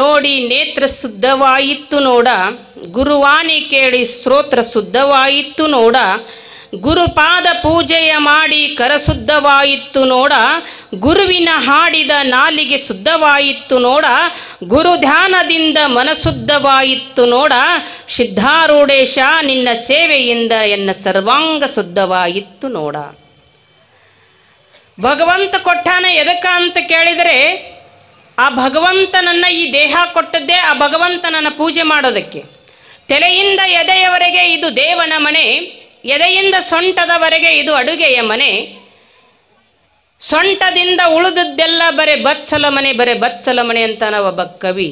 ನೋಡಿ ನೇತ್ರ ಶುದ್ಧವಾಯಿತು ನೋಡ ಗುರುವಾಣಿ ಕೇಳಿ ಶ್ರೋತ್ರ ಶುದ್ಧವಾಯಿತು ನೋಡ ಗುರುಪಾದ ಪೂಜೆಯ ಮಾಡಿ ಕರಸುದ್ಧವಾಯಿತು ನೋಡ ಗುರುವಿನ ಹಾಡಿದ ನಾಲಿಗೆ ಶುದ್ಧವಾಯಿತು ನೋಡ ಗುರು ಧ್ಯಾನದಿಂದ ಮನಸುದ್ಧವಾಯಿತು ನೋಡ ಸಿದ್ಧಾರೂಢೇಶ ನಿನ್ನ ಸೇವೆಯಿಂದ ಎನ್ನ ಸರ್ವಾಂಗ ಶುದ್ಧವಾಯಿತು ನೋಡ ಭಗವಂತ ಕೊಟ್ಟಾನ ಎದಕ್ಕ ಅಂತ ಕೇಳಿದರೆ ಆ ಭಗವಂತನನ್ನ ಈ ದೇಹ ಕೊಟ್ಟದ್ದೇ ಆ ಭಗವಂತನನ್ನು ಪೂಜೆ ಮಾಡೋದಕ್ಕೆ ತಲೆಯಿಂದ ಎದೆಯವರೆಗೆ ಇದು ದೇವನ ಮನೆ ಎದೆಯಿಂದ ಸೊಂಟದವರೆಗೆ ಇದು ಅಡುಗೆಯ ಮನೆ ಸೊಂಟದಿಂದ ಉಳಿದದ್ದೆಲ್ಲ ಬರೆ ಬತ್ಸಲ ಮನೆ ಬರೆ ಬತ್ಸಲ ಮನೆ ಅಂತ ಒಬ್ಬ ಕವಿ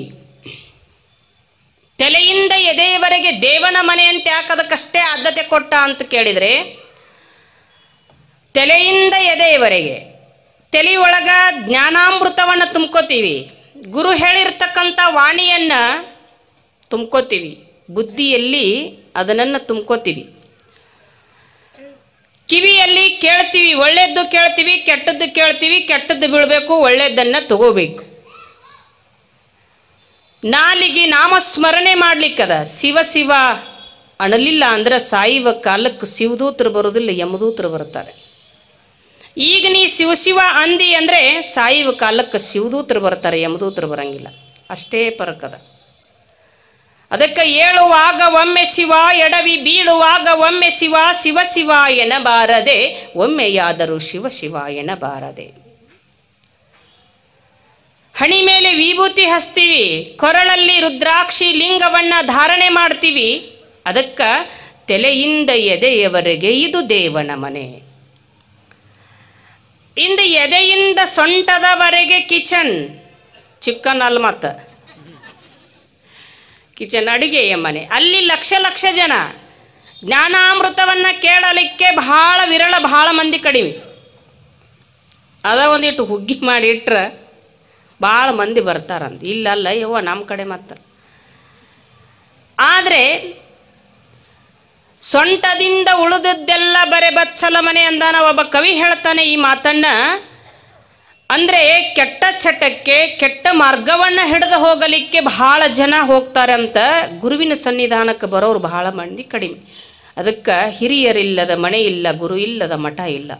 ತಲೆಯಿಂದ ಎದೆಯವರೆಗೆ ದೇವನ ಮನೆ ಅಂತ ಯಾಕದಕ್ಕಷ್ಟೇ ಆದ್ಯತೆ ಕೊಟ್ಟ ಅಂತ ಕೇಳಿದರೆ ತಲೆಯಿಂದ ಎದೆಯವರೆಗೆ ತಲೆಯೊಳಗ ಜ್ಞಾನಾಮೃತವನ್ನು ತುಂಬ್ಕೋತೀವಿ ಗುರು ಹೇಳಿರ್ತಕ್ಕಂಥ ವಾಣಿಯನ್ನು ತುಂಬ್ಕೋತೀವಿ ಬುದ್ಧಿಯಲ್ಲಿ ಅದನ್ನ ತುಂಬ್ಕೋತೀವಿ ಕಿವಿಯಲ್ಲಿ ಕೇಳ್ತೀವಿ ಒಳ್ಳೆಯದ್ದು ಕೇಳ್ತೀವಿ ಕೆಟ್ಟದ್ದು ಕೇಳ್ತೀವಿ ಕೆಟ್ಟದ್ದು ಬೀಳಬೇಕು ಒಳ್ಳೆಯದನ್ನು ತಗೋಬೇಕು ನಾಲಿಗೆ ನಾಮಸ್ಮರಣೆ ಮಾಡ್ಲಿಕ್ಕದ ಶಿವ ಶಿವ ಅಣಲಿಲ್ಲ ಅಂದ್ರೆ ಸಾಯುವ ಕಾಲಕ್ಕೆ ಶಿವದೂತ್ರ ಬರೋದಿಲ್ಲ ಯಮದೂತ್ರ ಬರುತ್ತಾರೆ ಈಗ ನೀ ಶಿವ ಶಿವ ಅಂದಿ ಅಂದರೆ ಸಾಯುವ ಕಾಲಕ್ಕೆ ಶಿವದೂತರು ಬರ್ತಾರೆ ಯಮದೂತರು ಬರಂಗಿಲ್ಲ ಅಷ್ಟೇ ಪರಕದ ಅದಕ್ಕೆ ಏಳುವಾಗ ಒಮ್ಮೆ ಶಿವ ಎಡವಿ ಬೀಳುವಾಗ ಒಮ್ಮೆ ಶಿವ ಶಿವ ಶಿವ ಎನಬಾರದೆ ಒಮ್ಮೆಯಾದರೂ ಶಿವ ಶಿವ ಎನಬಾರದೆ ಹಣಿ ಮೇಲೆ ವಿಭೂತಿ ಹಸ್ತೀವಿ ಕೊರಳಲ್ಲಿ ರುದ್ರಾಕ್ಷಿ ಲಿಂಗವನ್ನ ಧಾರಣೆ ಮಾಡ್ತೀವಿ ಅದಕ್ಕೆ ತಲೆಯಿಂದ ಎದೆಯವರೆಗೆ ಇದು ದೇವನ ಮನೆ ಇಂದು ಎದೆಯಿಂದ ಸೊಂಟದವರೆಗೆ ಕಿಚನ್ ಚಿಕ್ಕನ್ ಅಲ್ಲಿ ಮತ್ತ ಕಿಚನ್ ಅಡುಗೆಯ ಮನೆ ಅಲ್ಲಿ ಲಕ್ಷ ಲಕ್ಷ ಜನ ಜ್ಞಾನಾಮೃತವನ್ನು ಕೇಳಲಿಕ್ಕೆ ಬಹಳ ವಿರಳ ಬಹಳ ಮಂದಿ ಕಡಿಮೆ ಅದ ಒಂದಿಟ್ಟು ಹುಗ್ಗಿ ಮಾಡಿ ಇಟ್ರೆ ಭಾಳ ಮಂದಿ ಬರ್ತಾರಂತ ಇಲ್ಲಲ್ಲ ಯವ್ವ ನಮ್ಮ ಕಡೆ ಮತ್ತೆ ಆದರೆ ಸೊಂಟದಿಂದ ಉಳಿದದ್ದೆಲ್ಲ ಬರೆ ಬಚ್ಚಲ ಮನೆ ಅಂದಾನ ಒಬ್ಬ ಕವಿ ಹೇಳ್ತಾನೆ ಈ ಮಾತನ್ನ ಅಂದ್ರೆ ಕೆಟ್ಟ ಚಟಕ್ಕೆ ಕೆಟ್ಟ ಮಾರ್ಗವನ್ನ ಹಿಡಿದು ಹೋಗಲಿಕ್ಕೆ ಬಹಳ ಜನ ಹೋಗ್ತಾರೆ ಅಂತ ಗುರುವಿನ ಸನ್ನಿಧಾನಕ್ಕೆ ಬರೋರು ಬಹಳ ಮಂದಿ ಕಡಿಮೆ ಅದಕ್ಕೆ ಹಿರಿಯರಿಲ್ಲದ ಮನೆ ಇಲ್ಲ ಗುರು ಇಲ್ಲದ ಮಠ ಇಲ್ಲ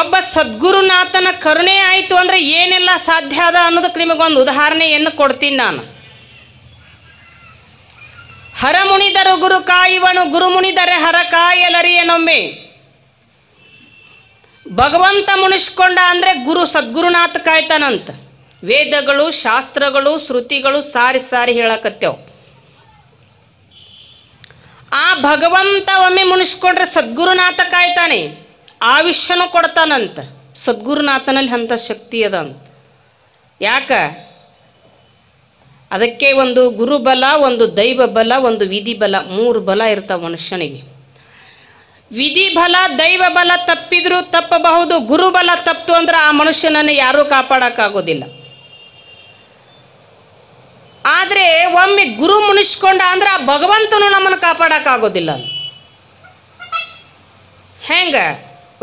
ಒಬ್ಬ ಸದ್ಗುರುನಾಥನ ಕರುಣೆ ಆಯಿತು ಅಂದ್ರೆ ಏನೆಲ್ಲ ಸಾಧ್ಯ ಅದ ಅನ್ನೋದಕ್ಕೆ ನಿಮಗೊಂದು ಉದಾಹರಣೆಯನ್ನು ಕೊಡ್ತೀನಿ ನಾನು ಹರಮುನಿದರು ಗುರು ಕಾಯುವನು ಗುರುಮುನಿದರೆ ಹರ ಕಾಯಲರಿಯನೊಮ್ಮೆ ಭಗವಂತ ಮುನಿಸ್ಕೊಂಡ ಅಂದರೆ ಗುರು ಸದ್ಗುರುನಾಥ ಕಾಯ್ತಾನಂತ ವೇದಗಳು ಶಾಸ್ತ್ರಗಳು ಶ್ರುತಿಗಳು ಸಾರಿ ಸಾರಿ ಹೇಳಕತ್ತೇವು ಆ ಭಗವಂತ ಒಮ್ಮೆ ಮುನಿಸ್ಕೊಂಡ್ರೆ ಸದ್ಗುರುನಾಥ ಕಾಯ್ತಾನೆ ಆವಿಷ್ಯನು ಕೊಡ್ತಾನಂತ ಸದ್ಗುರುನಾಥನಲ್ಲಿ ಅಂತ ಶಕ್ತಿ ಅದ ಅಂತ ಯಾಕ ಅದಕ್ಕೆ ಒಂದು ಗುರುಬಲ ಒಂದು ದೈವ ಬಲ ಒಂದು ವಿಧಿ ಬಲ ಮೂರು ಬಲ ಇರ್ತಾವೆ ಮನುಷ್ಯನಿಗೆ ವಿಧಿ ಬಲ ದೈವ ಬಲ ತಪ್ಪಿದ್ರೂ ತಪ್ಪಬಹುದು ಗುರುಬಲ ತಪ್ಪಿತು ಅಂದ್ರೆ ಆ ಮನುಷ್ಯನನ್ನು ಯಾರೂ ಕಾಪಾಡೋಕ್ಕಾಗೋದಿಲ್ಲ ಆದರೆ ಒಮ್ಮೆ ಗುರು ಮುನಿಸ್ಕೊಂಡ ಅಂದ್ರೆ ಆ ಭಗವಂತನು ನಮ್ಮನ್ನು ಕಾಪಾಡೋಕ್ಕಾಗೋದಿಲ್ಲ ಹೆಂಗೆ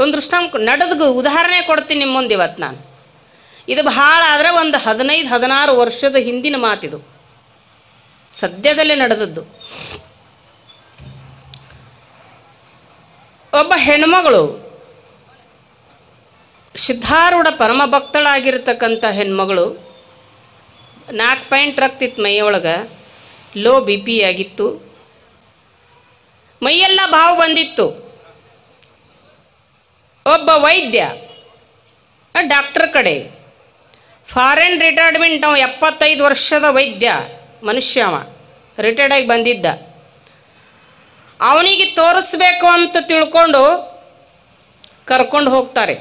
ಒಂದು ದೃಷ್ಟ ನಡೆದ ಉದಾಹರಣೆ ಕೊಡ್ತೀನಿ ನಿಮ್ಮ ಮುಂದೆ ಇವತ್ತು ನಾನು ಇದು ಭಾಳ ಆದರೆ ಒಂದು ಹದಿನೈದು ಹದಿನಾರು ವರ್ಷದ ಹಿಂದಿನ ಮಾತಿದು ಸದ್ಯದಲ್ಲೇ ನಡೆದದ್ದು ಒಬ್ಬ ಹೆಣ್ಮಗಳು ಸಿದ್ಧಾರೂಢ ಪರಮ ಭಕ್ತಳಾಗಿರ್ತಕ್ಕಂಥ ಹೆಣ್ಮಗಳು ನಾಲ್ಕು ಪಾಯಿಂಟ್ ರಕ್ತಿತ್ತು ಮೈಯೊಳಗೆ ಲೋ ಬಿ ಪಿ ಆಗಿತ್ತು ಮೈಯೆಲ್ಲ ಬಾವು ಬಂದಿತ್ತು ಒಬ್ಬ ವೈದ್ಯ ಡಾಕ್ಟ್ರ್ ಕಡೆ ಫಾರಿನ್ ರಿಟೈರ್ಡ್ಮೆಂಟ್ ಅವ ಎಪ್ಪತ್ತೈದು ವರ್ಷದ ವೈದ್ಯ ಮನುಷ್ಯ ಅವ ರಿಟೈರ್ಡಾಗಿ ಬಂದಿದ್ದ ಅವನಿಗೆ ತೋರಿಸ್ಬೇಕು ಅಂತ ತಿಳ್ಕೊಂಡು ಕರ್ಕೊಂಡು ಹೋಗ್ತಾರೆ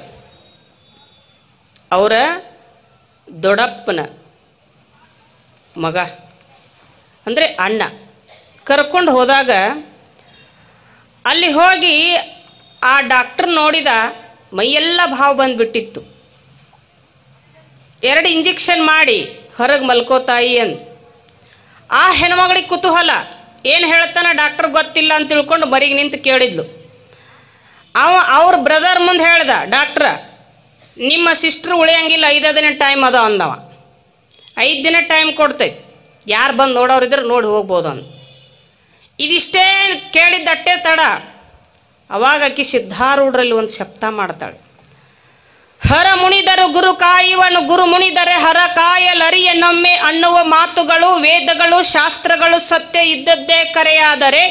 ಅವರ ದೊಡ್ಡಪ್ಪನ ಮಗ ಅಂದರೆ ಅಣ್ಣ ಕರ್ಕೊಂಡು ಹೋದಾಗ ಅಲ್ಲಿ ಹೋಗಿ ಆ ಡಾಕ್ಟ್ರ್ ನೋಡಿದ ಮೈಯೆಲ್ಲ ಭಾವ ಬಂದುಬಿಟ್ಟಿತ್ತು ಎರಡು ಇಂಜೆಕ್ಷನ್ ಮಾಡಿ ಹೊರಗೆ ಮಲ್ಕೋತಾಯಿ ಅಂತ ಆ ಹೆಣ್ಮಗಳಿಗೆ ಕುತೂಹಲ ಏನು ಹೇಳ್ತಾನೆ ಡಾಕ್ಟರ್ ಗೊತ್ತಿಲ್ಲ ಅಂತ ತಿಳ್ಕೊಂಡು ಬರಿಗೆ ನಿಂತು ಕೇಳಿದ್ಲು ಅವ ಅವ್ರ ಬ್ರದರ್ ಮುಂದೆ ಹೇಳ್ದ ಡಾಕ್ಟ್ರ ನಿಮ್ಮ ಸಿಸ್ಟ್ರ್ ಉಳಿಯಂಗಿಲ್ಲ ಐದು ದಿನ ಟೈಮ್ ಅದ ಅಂದವ ಐದು ದಿನ ಟೈಮ್ ಕೊಡ್ತೈತೆ ಯಾರು ಬಂದು ನೋಡೋರಿದ್ರೆ ನೋಡಿ ಹೋಗ್ಬೋದು ಅಂತ ಇದಿಷ್ಟೇ ಕೇಳಿದ್ದಟ್ಟೆ ತಡ ಅವಾಗ ಆಕಿ ಸಿದ್ಧಾರೂಢರಲ್ಲಿ ಒಂದು ಶಬ್ದ ಮಾಡ್ತಾಳೆ ಹರ ಮುನಿದರು ಗುರು ಕಾಯುವನು ಗುರು ಮುನಿದರೆ ಹರ ಕಾಯಲರಿಯನೊಮ್ಮೆ ಅನ್ನುವ ಮಾತುಗಳು ವೇದಗಳು ಶಾಸ್ತ್ರಗಳು ಸತ್ಯ ಇದ್ದದ್ದೇ ಕರೆಯಾದರೆ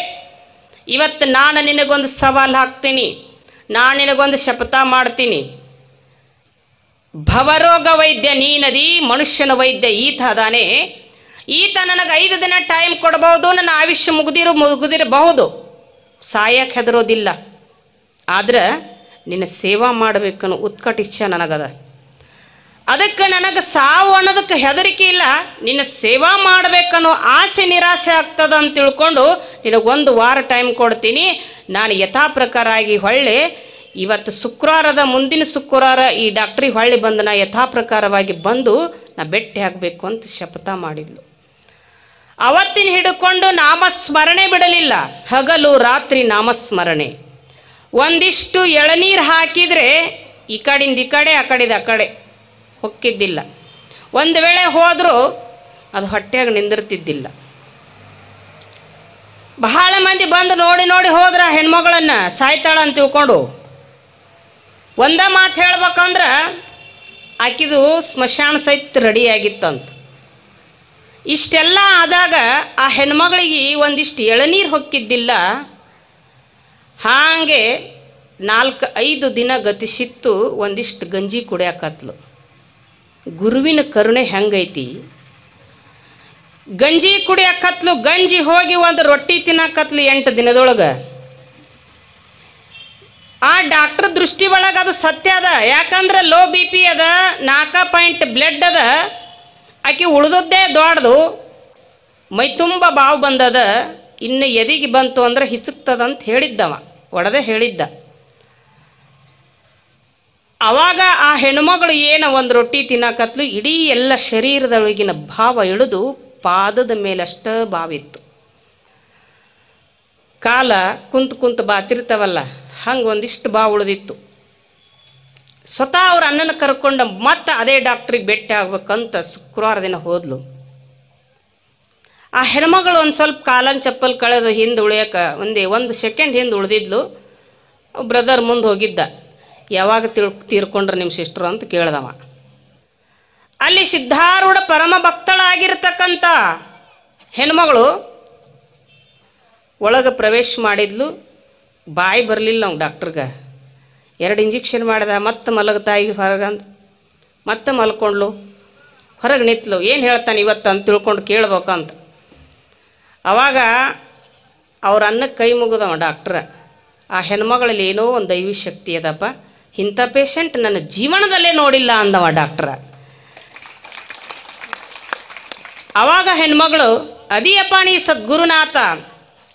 ಇವತ್ತು ನಾನು ನಿನಗೊಂದು ಸವಾಲು ಹಾಕ್ತೀನಿ ನಾನು ನಿನಗೊಂದು ಶಪಥ ಮಾಡ್ತೀನಿ ಭವರೋಗ ವೈದ್ಯ ನೀನದಿ ಮನುಷ್ಯನ ವೈದ್ಯ ಈತ ಅದಾನೆ ಈತ ನನಗೆ ಐದು ದಿನ ಟೈಮ್ ಕೊಡಬಹುದು ನನ್ನ ಆಯುಷ್ಯ ಮುಗಿದಿರು ಮುಗಿದಿರಬಹುದು ಸಾಯಕ್ಕೆ ಹೆದರೋದಿಲ್ಲ ಆದ್ರೆ ನಿನ್ನ ಸೇವಾ ಮಾಡಬೇಕನ್ನೋ ಉತ್ಕಟ ಇಚ್ಛೆ ನನಗದ ಅದಕ್ಕೆ ನನಗೆ ಸಾವು ಅನ್ನೋದಕ್ಕೆ ಹೆದರಿಕೆ ಇಲ್ಲ ನಿನ್ನ ಸೇವಾ ಮಾಡಬೇಕನ್ನೋ ಆಸೆ ನಿರಾಸೆ ಆಗ್ತದ ಅಂತ ತಿಳ್ಕೊಂಡು ಒಂದು ವಾರ ಟೈಮ್ ಕೊಡ್ತೀನಿ ನಾನು ಯಥಾಪ್ರಕಾರ ಆಗಿ ಹೊಳ್ಳಿ ಇವತ್ತು ಶುಕ್ರವಾರದ ಮುಂದಿನ ಶುಕ್ರವಾರ ಈ ಡಾಕ್ಟ್ರಿಗೆ ಹೊಳ್ಳಿ ಬಂದು ನಾ ಯಥಾ ಪ್ರಕಾರವಾಗಿ ಬಂದು ನಾ ಬೆಟ್ಟಿ ಹಾಕಬೇಕು ಅಂತ ಶಪಥ ಮಾಡಿದ್ಲು ಅವತ್ತಿನ ಹಿಡ್ಕೊಂಡು ನಾಮಸ್ಮರಣೆ ಬಿಡಲಿಲ್ಲ ಹಗಲು ರಾತ್ರಿ ನಾಮಸ್ಮರಣೆ ಒಂದಿಷ್ಟು ಎಳನೀರು ಹಾಕಿದರೆ ಈ ಕಡಿಂದ ಈ ಕಡೆ ಆ ಕಡೆದ ಆ ಕಡೆ ಹೊಕ್ಕಿದ್ದಿಲ್ಲ ಒಂದು ವೇಳೆ ಹೋದರೂ ಅದು ಹೊಟ್ಟೆಯಾಗ ನಿಂದಿರ್ತಿದ್ದಿಲ್ಲ ಬಹಳ ಮಂದಿ ಬಂದು ನೋಡಿ ನೋಡಿ ಹೋದ್ರ ಹೆಣ್ಮಗಳನ್ನು ಸಾಯ್ತಾಳ ಅಂತ ತಿಳ್ಕೊಂಡು ಒಂದ ಮಾತು ಹೇಳ್ಬೇಕಂದ್ರೆ ಆಕಿದು ಸ್ಮಶಾನ ಸಹಿತ ರೆಡಿಯಾಗಿತ್ತಂತ ಇಷ್ಟೆಲ್ಲ ಆದಾಗ ಆ ಹೆಣ್ಮಗಳಿಗೆ ಒಂದಿಷ್ಟು ಎಳನೀರು ಹೊಕ್ಕಿದ್ದಿಲ್ಲ ಹಾಗೆ ನಾಲ್ಕು ಐದು ದಿನ ಗತಿಸಿತ್ತು ಒಂದಿಷ್ಟು ಗಂಜಿ ಕುಡಿಯಾಕತ್ಲು ಗುರುವಿನ ಕರುಣೆ ಹೆಂಗೈತಿ ಗಂಜಿ ಕುಡಿಯಾಕತ್ಲು ಗಂಜಿ ಹೋಗಿ ಒಂದು ರೊಟ್ಟಿ ತಿನ್ನಾಕತ್ಲು ಎಂಟು ದಿನದೊಳಗೆ ಆ ಡಾಕ್ಟ್ರ್ ದೃಷ್ಟಿ ಒಳಗೆ ಅದು ಸತ್ಯ ಅದ ಯಾಕಂದ್ರೆ ಲೋ ಬಿ ಪಿ ಅದ ನಾಲ್ಕು ಪಾಯಿಂಟ್ ಬ್ಲಡ್ ಅದ ಆಕೆ ಉಳಿದದ್ದೇ ದೊಡ್ಡದು ಮೈ ತುಂಬ ಬಾವು ಬಂದದ ಇನ್ನು ಎದಿಗೆ ಬಂತು ಅಂದರೆ ಹಿಚುಕ್ತದಂತ ಹೇಳಿದ್ದವ ಒಡದೆ ಹೇಳಿದ್ದ ಅವಾಗ ಆ ಹೆಣ್ಮಗಳು ಏನು ಒಂದು ರೊಟ್ಟಿ ತಿನ್ನಕತ್ಲು ಇಡೀ ಎಲ್ಲ ಶರೀರದೊಳಗಿನ ಭಾವ ಇಳಿದು ಪಾದದ ಮೇಲಷ್ಟ ಬಾವಿತ್ತು ಕಾಲ ಕುಂತು ಕುಂತು ಬಾತಿರ್ತಾವಲ್ಲ ಹಂಗೆ ಒಂದಿಷ್ಟು ಬಾ ಉಳಿದಿತ್ತು ಸ್ವತಃ ಅವ್ರ ಅನ್ನನ ಕರ್ಕೊಂಡು ಮತ್ತೆ ಅದೇ ಡಾಕ್ಟ್ರಿಗೆ ಭೇಟಿ ಆಗ್ಬೇಕಂತ ಶುಕ್ರವಾರ ದಿನ ಹೋದ್ಲು ಆ ಹೆಣ್ಮಗಳು ಒಂದು ಸ್ವಲ್ಪ ಕಾಲನ್ ಚಪ್ಪಲ್ ಕಳೆದು ಹಿಂದೆ ಉಳಿಯೋಕೆ ಒಂದೇ ಒಂದು ಸೆಕೆಂಡ್ ಹಿಂದೆ ಉಳಿದಿದ್ಲು ಬ್ರದರ್ ಮುಂದೆ ಹೋಗಿದ್ದ ಯಾವಾಗ ತಿಳ್ ತೀರ್ಕೊಂಡ್ರೆ ನಿಮ್ಮ ಸಿಸ್ಟ್ರು ಅಂತ ಕೇಳ್ದವ ಅಲ್ಲಿ ಸಿದ್ಧಾರೂಢ ಪರಮ ಭಕ್ತಳಾಗಿರ್ತಕ್ಕಂಥ ಹೆಣ್ಮಗಳು ಒಳಗೆ ಪ್ರವೇಶ ಮಾಡಿದ್ಲು ಬಾಯಿ ಬರಲಿಲ್ಲ ನಾವು ಡಾಕ್ಟ್ರಿಗೆ ಎರಡು ಇಂಜೆಕ್ಷನ್ ಮಾಡಿದ ಮತ್ತೆ ಮಲಗ ತಾಯಿಗೆ ಹೊರಗಂದು ಮತ್ತೆ ಮಲ್ಕೊಂಡ್ಲು ಹೊರಗೆ ನಿಂತ್ಲು ಏನು ಹೇಳ್ತಾನೆ ಇವತ್ತು ಅಂತ ತಿಳ್ಕೊಂಡು ಕೇಳ್ಬೇಕಂತ ಅವಾಗ ಅವ್ರ ಅನ್ನಕ್ಕೆ ಕೈ ಮುಗಿದವ ಡಾಕ್ಟ್ರ ಆ ಹೆಣ್ಮಗಳಲ್ಲಿ ಏನೋ ಒಂದು ದೈವಿ ಶಕ್ತಿ ಅದಪ್ಪ ಇಂಥ ಪೇಷಂಟ್ ನನ್ನ ಜೀವನದಲ್ಲೇ ನೋಡಿಲ್ಲ ಅಂದವ ಡಾಕ್ಟ್ರ ಆವಾಗ ಹೆಣ್ಮಗಳು ಅದಿಯಪಾಣಿ ಸದ್ಗುರುನಾಥ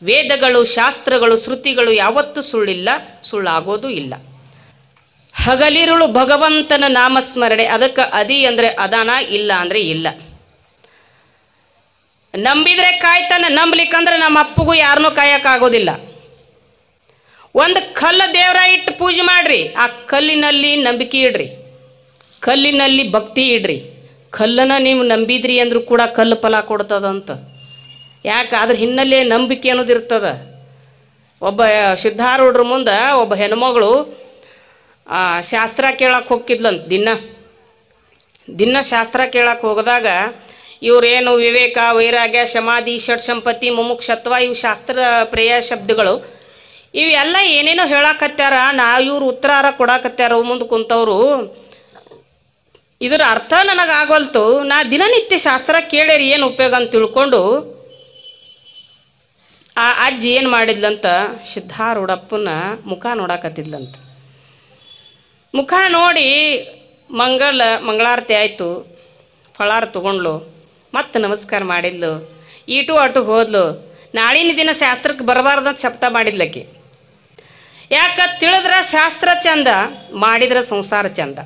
ವೇದಗಳು ಶಾಸ್ತ್ರಗಳು ಶ್ರುತಿಗಳು ಯಾವತ್ತೂ ಸುಳ್ಳಿಲ್ಲ ಸುಳ್ಳಾಗೋದು ಇಲ್ಲ ಹಗಲಿರುಳು ಭಗವಂತನ ನಾಮಸ್ಮರಣೆ ಅದಕ್ಕೆ ಅದಿ ಅಂದರೆ ಅದಾನ ಇಲ್ಲ ಅಂದರೆ ಇಲ್ಲ ನಂಬಿದ್ರೆ ಕಾಯ್ತಾನೆ ನಂಬ್ಲಿಕ್ಕಂದ್ರೆ ನಮ್ಮ ಅಪ್ಪಗೂ ಯಾರನ್ನೂ ಕಾಯೋಕ್ಕಾಗೋದಿಲ್ಲ ಒಂದು ಕಲ್ಲು ದೇವರ ಇಟ್ಟು ಪೂಜೆ ಮಾಡ್ರಿ ಆ ಕಲ್ಲಿನಲ್ಲಿ ನಂಬಿಕೆ ಇಡ್ರಿ ಕಲ್ಲಿನಲ್ಲಿ ಭಕ್ತಿ ಇಡ್ರಿ ಕಲ್ಲನ್ನು ನೀವು ನಂಬಿದ್ರಿ ಅಂದರೂ ಕೂಡ ಕಲ್ಲು ಫಲ ಕೊಡ್ತದಂತ ಯಾಕೆ ಅದ್ರ ಹಿನ್ನೆಲೆ ನಂಬಿಕೆ ಅನ್ನೋದು ಇರ್ತದೆ ಒಬ್ಬ ಸಿದ್ಧಾರೂಢ್ರ ಮುಂದೆ ಒಬ್ಬ ಹೆಣ್ಮಗಳು ಶಾಸ್ತ್ರ ಕೇಳಕ್ಕೆ ಹೋಗ್ತಿದ್ಲಂತ ದಿನ ದಿನ ಶಾಸ್ತ್ರ ಕೇಳಕ್ಕೆ ಹೋಗಿದಾಗ ಇವರೇನು ವಿವೇಕ ವೈರಾಗ್ಯ ಶಮಾಧಿ ಷಟ್ ಸಂಪತ್ತಿ ಮುಮುಕ್ಷತ್ವ ಇವು ಶಾಸ್ತ್ರ ಪ್ರೇಯ ಶಬ್ದಗಳು ಇವೆಲ್ಲ ಏನೇನೋ ಹೇಳಕತ್ಯಾರ ನಾ ಇವ್ರು ಉತ್ತರಾರ ಕೊಡಾಕತ್ಯಾರ ಮುಂದೆ ಕುಂತವ್ರು ಇದರ ಅರ್ಥ ನನಗಾಗೋಲ್ತು ನಾ ದಿನನಿತ್ಯ ಶಾಸ್ತ್ರ ಕೇಳ್ಯಾರ ಏನು ಉಪಯೋಗ ಅಂತ ತಿಳ್ಕೊಂಡು ಆ ಅಜ್ಜಿ ಏನು ಮಾಡಿದ್ಲಂತ ಸಿದ್ಧಾರೂಢಪ್ಪನ ಮುಖ ನೋಡಕತ್ತಿದ್ಲಂತ ಮುಖ ನೋಡಿ ಮಂಗಳ ಮಂಗಳಾರತಿ ಆಯಿತು ಫಳಾರ ತಗೊಂಡ್ಲು ಮತ್ತೆ ನಮಸ್ಕಾರ ಮಾಡಿದ್ಲು ಈಟು ಆಟು ಹೋದ್ಲು ನಾಳಿನ ದಿನ ಶಾಸ್ತ್ರಕ್ಕೆ ಅಂತ ಶಬ್ದ ಮಾಡಿದ್ಲಕ್ಕಿ ಯಾಕ ತಿಳಿದ್ರೆ ಶಾಸ್ತ್ರ ಚಂದ ಮಾಡಿದ್ರೆ ಸಂಸಾರ ಚಂದ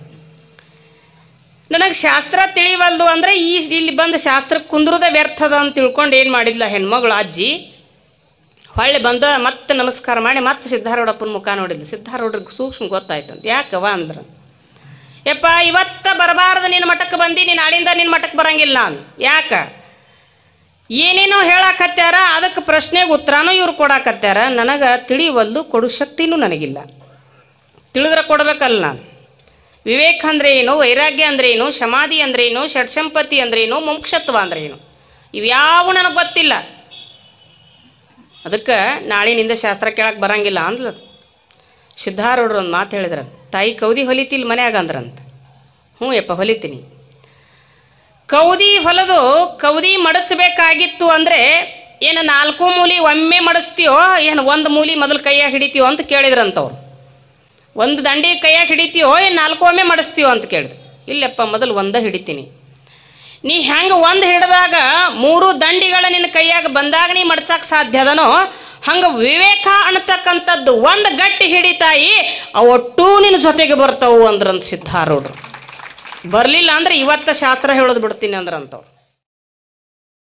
ನನಗೆ ಶಾಸ್ತ್ರ ತಿಳಿವಲ್ದು ಅಂದರೆ ಈ ಇಲ್ಲಿ ಬಂದು ಶಾಸ್ತ್ರಕ್ಕೆ ಕುಂದ್ರದ ವ್ಯರ್ಥದ ಅಂತ ತಿಳ್ಕೊಂಡು ಏನು ಮಾಡಿದ್ಲ ಹೆಣ್ಮಗಳು ಅಜ್ಜಿ ಹೊಳ್ಳಿ ಬಂದ ಮತ್ತೆ ನಮಸ್ಕಾರ ಮಾಡಿ ಮತ್ತೆ ಸಿದ್ಧಾರೂಢಪ್ಪನ ಮುಖ ನೋಡಿದ್ಲು ಸಿದ್ಧಾರೂಢರಿಗೆ ಸೂಕ್ಷ್ಮ ಗೊತ್ತಾಯ್ತಂತ ಯಾಕವ ಅಂದ್ರೆ ಯಪ್ಪ ಇವತ್ತ ಬರಬಾರ್ದು ನಿನ್ನ ಮಠಕ್ಕೆ ಬಂದು ನೀನು ನಾಳಿಂದ ನಿನ್ನ ಮಠಕ್ಕೆ ಬರಂಗಿಲ್ಲ ನಾನು ಯಾಕೆ ಏನೇನೋ ಹೇಳಾಕತ್ಯಾರ ಅದಕ್ಕೆ ಪ್ರಶ್ನೆಗೆ ಉತ್ತರನೂ ಇವ್ರು ಕೊಡಾಕತ್ಯಾರ ನನಗೆ ತಿಳಿವಲ್ದು ಕೊಡು ಶಕ್ತಿನೂ ನನಗಿಲ್ಲ ತಿಳಿದ್ರೆ ಕೊಡಬೇಕಲ್ಲ ನಾನು ವಿವೇಕ ಅಂದ್ರೆ ಏನು ವೈರಾಗ್ಯ ಅಂದ್ರೆ ಏನು ಸಮಾಧಿ ಅಂದ್ರೆ ಏನು ಷಡ್ಸಂಪತ್ತಿ ಅಂದ್ರೆ ಏನು ಮುಂಕ್ಷತ್ವ ಅಂದ್ರೆ ಏನು ಇವ್ಯಾವು ನನಗೆ ಗೊತ್ತಿಲ್ಲ ಅದಕ್ಕೆ ನಾಳಿನಿಂದ ಶಾಸ್ತ್ರ ಕೇಳಕ್ಕೆ ಬರಂಗಿಲ್ಲ ಅಂದ್ಲ ಸಿದ್ಧಾರೂಢರು ಒಂದು ಮಾತು ಹೇಳಿದ್ರೆ ತಾಯಿ ಕೌದಿ ಹೊಲಿತಿಲ್ಲ ಮನ್ಯಾಗ ಅಂದ್ರಂತ ಹ್ಞೂ ಯಪ್ಪ ಹೊಲಿತೀನಿ ಕೌದಿ ಹೊಲದು ಕೌದಿ ಮಡಚಬೇಕಾಗಿತ್ತು ಅಂದರೆ ಏನು ನಾಲ್ಕು ಮೂಲಿ ಒಮ್ಮೆ ಮಡಚ್ತೀಯೋ ಏನು ಒಂದು ಮೂಲಿ ಮೊದಲು ಕೈಯಾಗ ಹಿಡಿತೀವೋ ಅಂತ ಕೇಳಿದ್ರಂತವ್ರು ಒಂದು ದಂಡಿ ಕೈಯಾಗ ಹಿಡಿತೀಯೋ ಏನು ನಾಲ್ಕು ಒಮ್ಮೆ ಮಡಿಸ್ತೀವೋ ಅಂತ ಕೇಳಿದ್ರು ಇಲ್ಲಪ್ಪ ಮೊದಲು ಒಂದೇ ಹಿಡಿತೀನಿ ನೀ ಹೆಂಗೆ ಒಂದು ಹಿಡಿದಾಗ ಮೂರು ದಂಡಿಗಳ ನಿನ್ನ ಕೈಯಾಗ ಬಂದಾಗ ನೀ ಮಡಚಕ್ಕೆ ಸಾಧ್ಯ ಅದನೋ ಹಂಗ ವಿವೇಕ ಅನ್ನತಕ್ಕಂಥದ್ದು ಒಂದು ಗಟ್ಟಿ ಹಿಡಿತಾಯಿ ಒಟ್ಟು ನಿನ್ನ ಜೊತೆಗೆ ಬರ್ತಾವು ಅಂದ್ರಂತ ಸಿದ್ಧಾರೂಢರು ಬರಲಿಲ್ಲ ಅಂದ್ರೆ ಇವತ್ತ ಶಾಸ್ತ್ರ ಹೇಳೋದು ಬಿಡ್ತೀನಿ ಅಂದ್ರಂತವ್ರು